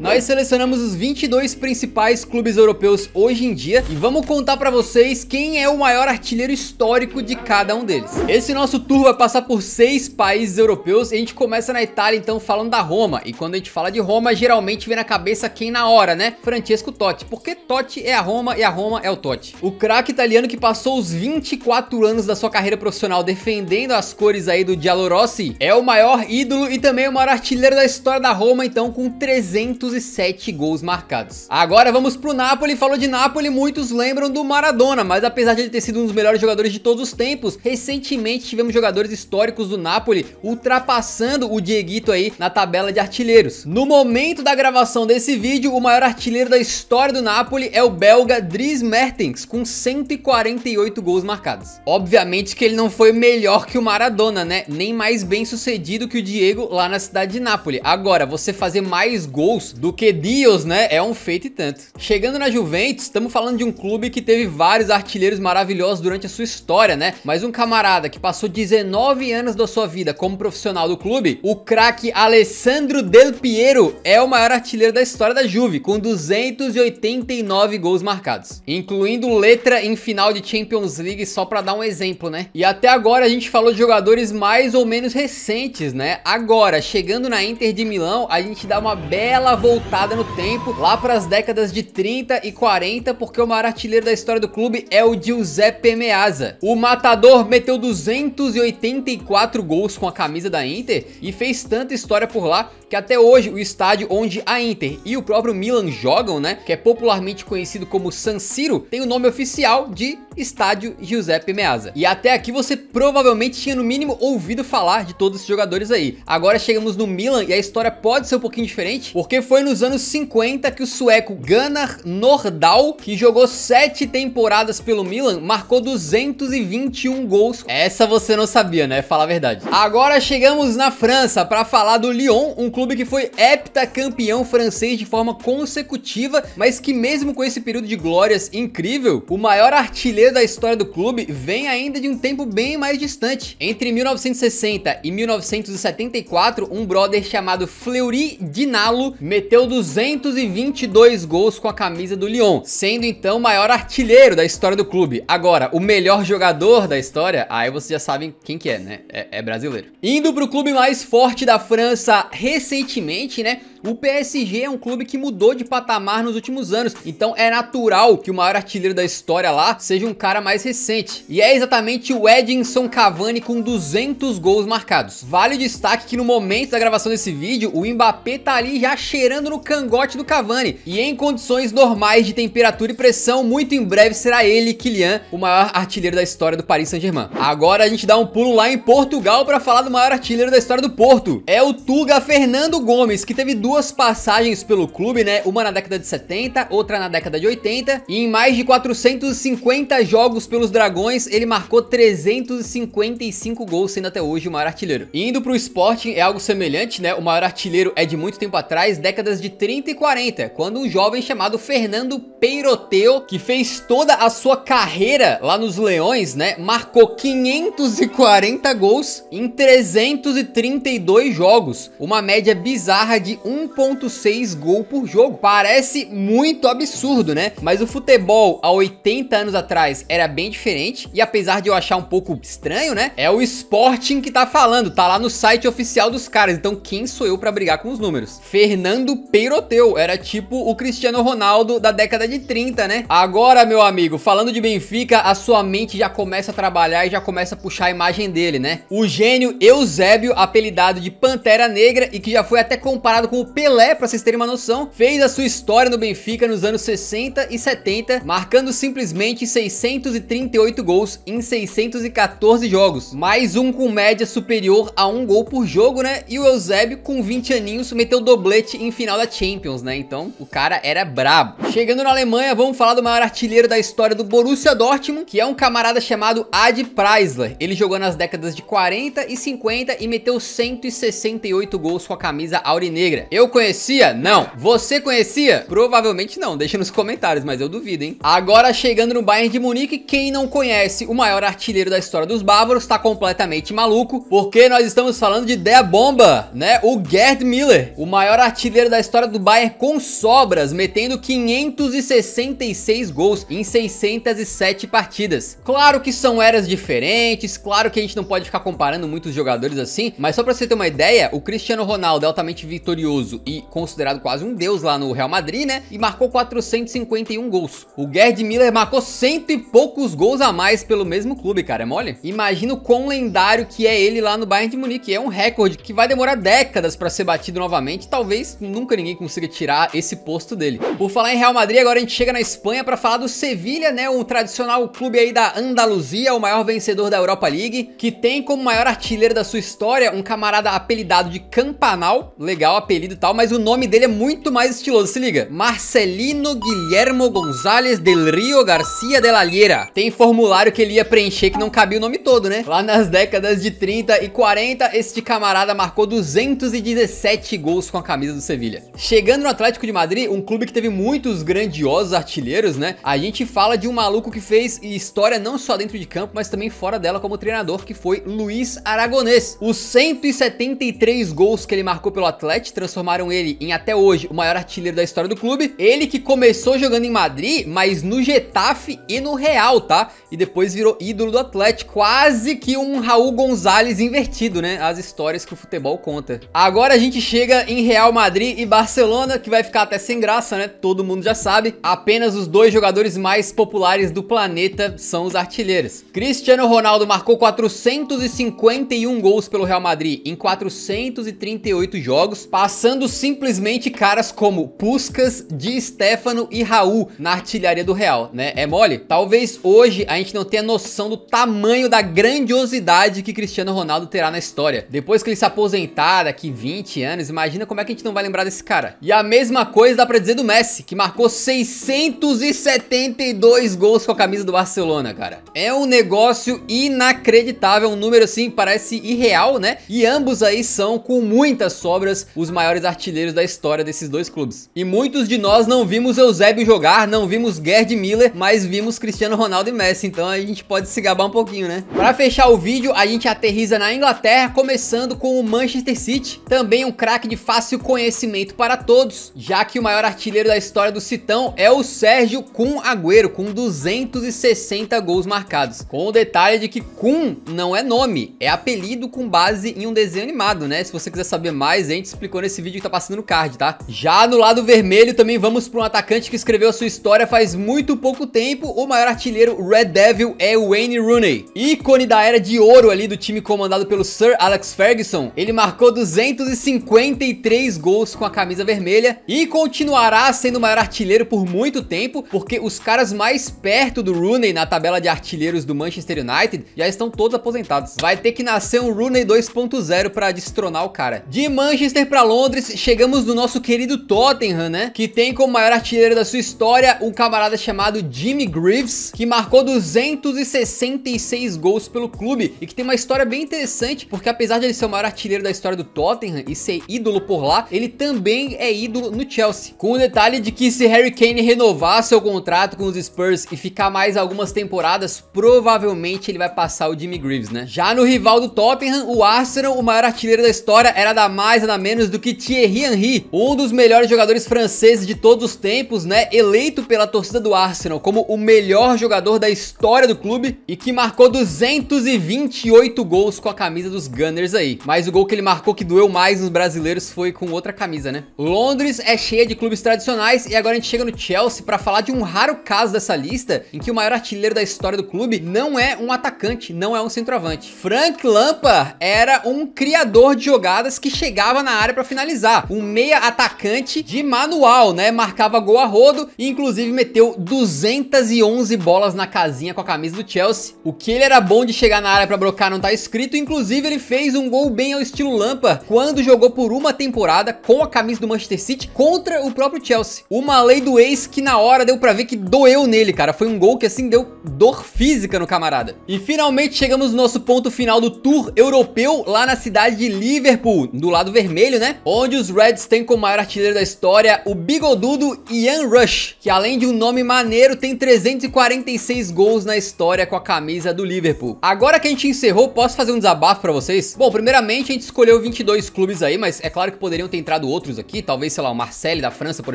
Nós selecionamos os 22 principais clubes europeus hoje em dia e vamos contar para vocês quem é o maior artilheiro histórico de cada um deles. Esse nosso tour vai passar por seis países europeus e a gente começa na Itália, então falando da Roma. E quando a gente fala de Roma, geralmente vem na cabeça quem na hora, né? Francesco Totti, porque Totti é a Roma e a Roma é o Totti. O craque italiano que passou os 24 anos da sua carreira profissional defendendo as cores aí do Giallorossi é o maior ídolo e também o maior artilheiro da história da Roma, então com 300 gols e 7 gols marcados. Agora vamos pro Napoli, falou de Napoli, muitos lembram do Maradona, mas apesar de ele ter sido um dos melhores jogadores de todos os tempos, recentemente tivemos jogadores históricos do Napoli ultrapassando o Dieguito aí na tabela de artilheiros. No momento da gravação desse vídeo, o maior artilheiro da história do Napoli é o belga Dries Mertens, com 148 gols marcados. Obviamente que ele não foi melhor que o Maradona, né? Nem mais bem sucedido que o Diego lá na cidade de Nápoles. Agora, você fazer mais gols do que Dios, né? É um feito e tanto. Chegando na Juventus, estamos falando de um clube que teve vários artilheiros maravilhosos durante a sua história, né? Mas um camarada que passou 19 anos da sua vida como profissional do clube, o craque Alessandro Del Piero é o maior artilheiro da história da Juve, com 289 gols marcados, incluindo letra em final de Champions League só para dar um exemplo, né? E até agora a gente falou de jogadores mais ou menos recentes, né? Agora, chegando na Inter de Milão, a gente dá uma bela voltada voltada no tempo, lá para as décadas de 30 e 40, porque o maior artilheiro da história do clube é o Giuseppe Meazza. O matador meteu 284 gols com a camisa da Inter e fez tanta história por lá que até hoje o estádio onde a Inter e o próprio Milan jogam, né, que é popularmente conhecido como San Siro, tem o nome oficial de Estádio Giuseppe Meazza. E até aqui você provavelmente tinha no mínimo ouvido falar de todos esses jogadores aí. Agora chegamos no Milan e a história pode ser um pouquinho diferente, porque foi foi nos anos 50 que o sueco Gunnar Nordahl, que jogou sete temporadas pelo Milan, marcou 221 gols. Essa você não sabia, né? Falar a verdade. Agora chegamos na França para falar do Lyon, um clube que foi heptacampeão francês de forma consecutiva, mas que mesmo com esse período de glórias incrível, o maior artilheiro da história do clube vem ainda de um tempo bem mais distante. Entre 1960 e 1974, um brother chamado Fleury Dinalo meteu meteu 222 gols com a camisa do Lyon, sendo então o maior artilheiro da história do clube. Agora, o melhor jogador da história, aí vocês já sabem quem que é, né? É, é brasileiro. Indo pro clube mais forte da França recentemente, né? O PSG é um clube que mudou de patamar nos últimos anos, então é natural que o maior artilheiro da história lá seja um cara mais recente. E é exatamente o Edinson Cavani com 200 gols marcados. Vale o destaque que no momento da gravação desse vídeo, o Mbappé tá ali já cheirando no cangote do Cavani. E em condições normais de temperatura e pressão, muito em breve será ele, Kylian, o maior artilheiro da história do Paris Saint-Germain. Agora a gente dá um pulo lá em Portugal para falar do maior artilheiro da história do Porto. É o Tuga Fernando Gomes, que teve duas passagens pelo clube, né? Uma na década de 70, outra na década de 80. E em mais de 450 jogos pelos Dragões, ele marcou 355 gols, sendo até hoje o maior artilheiro. Indo indo pro esporte, é algo semelhante, né? O maior artilheiro é de muito tempo atrás, década décadas de 30 e 40, quando um jovem chamado Fernando Peiroteu, que fez toda a sua carreira lá nos Leões, né, marcou 540 gols em 332 jogos, uma média bizarra de 1.6 gol por jogo. Parece muito absurdo, né? Mas o futebol há 80 anos atrás era bem diferente e apesar de eu achar um pouco estranho, né, é o Sporting que tá falando, tá lá no site oficial dos caras. Então quem sou eu para brigar com os números? Fernando do Peiroteu. Era tipo o Cristiano Ronaldo da década de 30, né? Agora, meu amigo, falando de Benfica, a sua mente já começa a trabalhar e já começa a puxar a imagem dele, né? O gênio Eusébio, apelidado de Pantera Negra e que já foi até comparado com o Pelé, pra vocês terem uma noção, fez a sua história no Benfica nos anos 60 e 70, marcando simplesmente 638 gols em 614 jogos. Mais um com média superior a um gol por jogo, né? E o Eusébio, com 20 aninhos, meteu doblete em final da Champions, né? Então o cara era brabo. Chegando na Alemanha, vamos falar do maior artilheiro da história do Borussia Dortmund, que é um camarada chamado Ad Preisler. Ele jogou nas décadas de 40 e 50 e meteu 168 gols com a camisa aurinegra. Eu conhecia? Não. Você conhecia? Provavelmente não. Deixa nos comentários, mas eu duvido, hein? Agora chegando no Bayern de Munique, quem não conhece o maior artilheiro da história dos bávaros tá completamente maluco, porque nós estamos falando de Der Bomba, né? O Gerd Miller, o maior artilheiro da história do Bayern com sobras, metendo 566 gols em 607 partidas. Claro que são eras diferentes, claro que a gente não pode ficar comparando muitos jogadores assim, mas só pra você ter uma ideia, o Cristiano Ronaldo é altamente vitorioso e considerado quase um deus lá no Real Madrid, né? E marcou 451 gols. O Gerd Miller marcou cento e poucos gols a mais pelo mesmo clube, cara, é mole? Imagina o quão lendário que é ele lá no Bayern de Munique, é um recorde que vai demorar décadas para ser batido novamente, talvez nunca nunca ninguém consiga tirar esse posto dele. Por falar em Real Madrid, agora a gente chega na Espanha para falar do Sevilha, né? Um tradicional clube aí da Andaluzia, o maior vencedor da Europa League, que tem como maior artilheiro da sua história um camarada apelidado de Campanal, legal apelido e tal, mas o nome dele é muito mais estiloso, se liga. Marcelino Guilhermo Gonzalez del Rio Garcia de la Liera. Tem formulário que ele ia preencher que não cabia o nome todo, né? Lá nas décadas de 30 e 40, este camarada marcou 217 gols com a camisa do Sevilha. Sevilha. Chegando no Atlético de Madrid, um clube que teve muitos grandiosos artilheiros, né? A gente fala de um maluco que fez história não só dentro de campo, mas também fora dela como treinador, que foi Luiz Aragonês. Os 173 gols que ele marcou pelo Atlético transformaram ele em até hoje o maior artilheiro da história do clube. Ele que começou jogando em Madrid, mas no Getafe e no Real, tá? E depois virou ídolo do Atlético, quase que um Raul Gonzalez invertido, né? As histórias que o futebol conta. Agora a gente chega em Real Madrid e Barcelona, que vai ficar até sem graça, né? Todo mundo já sabe. Apenas os dois jogadores mais populares do planeta são os artilheiros. Cristiano Ronaldo marcou 451 gols pelo Real Madrid em 438 jogos, passando simplesmente caras como Puskas, Di Stefano e Raul na artilharia do Real, né? É mole? Talvez hoje a gente não tenha noção do tamanho da grandiosidade que Cristiano Ronaldo terá na história. Depois que ele se aposentar daqui 20 anos, imagina como é que a gente não vai lembrar comprar desse cara. E a mesma coisa dá pra dizer do Messi, que marcou 672 gols com a camisa do Barcelona, cara. É um negócio inacreditável, um número assim parece irreal, né? E ambos aí são, com muitas sobras, os maiores artilheiros da história desses dois clubes. E muitos de nós não vimos Eusébio jogar, não vimos Gerd Miller, mas vimos Cristiano Ronaldo e Messi, então a gente pode se gabar um pouquinho, né? Pra fechar o vídeo, a gente aterriza na Inglaterra, começando com o Manchester City, também um craque de fácil conhecimento para todos, já que o maior artilheiro da história do Citão é o Sérgio Kun Agüero, com 260 gols marcados. Com o detalhe de que Kun não é nome, é apelido com base em um desenho animado, né? Se você quiser saber mais, a gente explicou nesse vídeo que tá passando no card, tá? Já no lado vermelho também vamos para um atacante que escreveu a sua história faz muito pouco tempo, o maior artilheiro Red Devil é Wayne Rooney. Ícone da era de ouro ali do time comandado pelo Sir Alex Ferguson, ele marcou 253 gols com a camisa vermelha e continuará sendo o maior artilheiro por muito tempo, porque os caras mais perto do Rooney na tabela de artilheiros do Manchester United já estão todos aposentados. Vai ter que nascer um Rooney 2.0 para destronar o cara. De Manchester para Londres, chegamos no nosso querido Tottenham, né? Que tem como maior artilheiro da sua história um camarada chamado Jimmy Greaves, que marcou 266 gols pelo clube e que tem uma história bem interessante, porque apesar de ele ser o maior artilheiro da história do Tottenham e ser ídolo por lá, ele também também é ídolo no Chelsea. Com o detalhe de que se Harry Kane renovar seu contrato com os Spurs e ficar mais algumas temporadas, provavelmente ele vai passar o Jimmy Greaves, né? Já no rival do Tottenham, o Arsenal, o maior artilheiro da história, era da mais nada menos do que Thierry Henry, um dos melhores jogadores franceses de todos os tempos, né? Eleito pela torcida do Arsenal como o melhor jogador da história do clube e que marcou 228 gols com a camisa dos Gunners aí. Mas o gol que ele marcou que doeu mais nos brasileiros foi com outra camisa camisa, né? Londres é cheia de clubes tradicionais e agora a gente chega no Chelsea para falar de um raro caso dessa lista em que o maior artilheiro da história do clube não é um atacante, não é um centroavante. Frank Lampard era um criador de jogadas que chegava na área para finalizar, um meia atacante de manual, né? Marcava gol a rodo e inclusive meteu 211 bolas na casinha com a camisa do Chelsea. O que ele era bom de chegar na área para brocar não tá escrito, inclusive ele fez um gol bem ao estilo Lampard quando jogou por uma temporada com a camisa do Manchester City contra o próprio Chelsea. Uma lei do ex que na hora deu pra ver que doeu nele, cara. Foi um gol que assim deu dor física no camarada. E finalmente chegamos no nosso ponto final do tour europeu lá na cidade de Liverpool, do lado vermelho, né? Onde os Reds têm como maior artilheiro da história o bigodudo Ian Rush, que além de um nome maneiro tem 346 gols na história com a camisa do Liverpool. Agora que a gente encerrou, posso fazer um desabafo pra vocês? Bom, primeiramente a gente escolheu 22 clubes aí, mas é claro que poderiam ter entrado outros outros aqui, talvez, sei lá, o Marcelo da França, por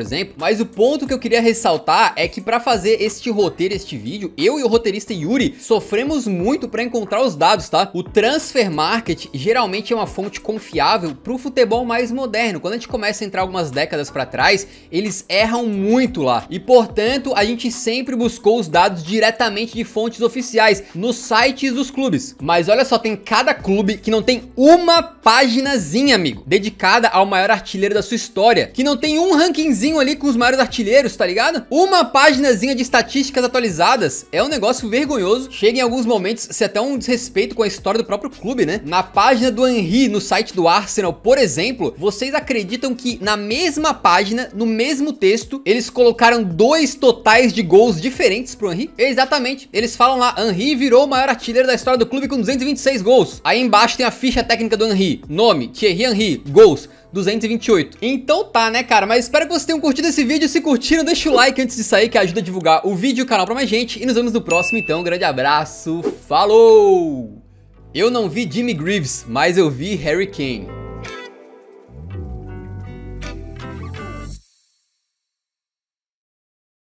exemplo. Mas o ponto que eu queria ressaltar é que para fazer este roteiro, este vídeo, eu e o roteirista Yuri sofremos muito para encontrar os dados, tá? O Transfer Market geralmente é uma fonte confiável para o futebol mais moderno. Quando a gente começa a entrar algumas décadas para trás, eles erram muito lá. E portanto, a gente sempre buscou os dados diretamente de fontes oficiais nos sites dos clubes. Mas olha só, tem cada clube que não tem uma paginazinha, amigo, dedicada ao maior artilheiro da sua história, que não tem um rankingzinho ali com os maiores artilheiros, tá ligado? Uma paginazinha de estatísticas atualizadas é um negócio vergonhoso. Chega em alguns momentos se até um desrespeito com a história do próprio clube, né? Na página do Henry no site do Arsenal, por exemplo, vocês acreditam que na mesma página, no mesmo texto, eles colocaram dois totais de gols diferentes pro Henry? Exatamente. Eles falam lá, Henry virou o maior artilheiro da história do clube com 226 gols. Aí embaixo tem a ficha técnica do Henry, nome, Thierry Henry, gols, 228. Então tá, né, cara? Mas espero que vocês tenham curtido esse vídeo. Se curtiram, deixa o like antes de sair, que ajuda a divulgar o vídeo e o canal pra mais gente. E nos vemos no próximo, então. Um grande abraço. Falou! Eu não vi Jimmy Greaves, mas eu vi Harry Kane.